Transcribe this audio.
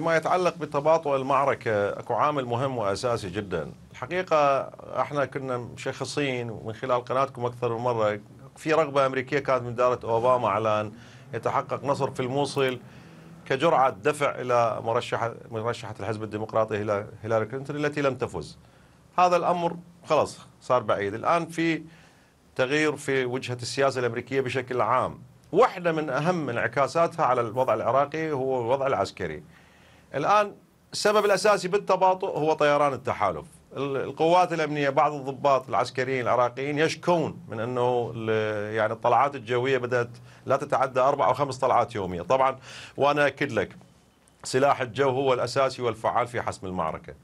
بما يتعلق بتباطؤ المعركة أكو عامل مهم وأساسي جدا الحقيقة احنا كنا مشخصين ومن خلال قناتكم أكثر من مرة في رغبة أمريكية كانت من إدارة أوباما على أن يتحقق نصر في الموصل كجرعة دفع إلى مرشحة مرشحة الحزب الديمقراطي هيلاري كلينتون التي لم تفز هذا الأمر خلاص صار بعيد الآن في تغيير في وجهة السياسة الأمريكية بشكل عام واحدة من أهم انعكاساتها على الوضع العراقي هو الوضع العسكري الآن السبب الأساسي بالتباطؤ هو طيران التحالف القوات الأمنية بعض الضباط العسكريين العراقيين يشكون من أنه يعني الطلعات الجوية بدأت لا تتعدى أربع أو خمس طلعات يومية طبعا وأنا أكد لك سلاح الجو هو الأساسي والفعال في حسم المعركة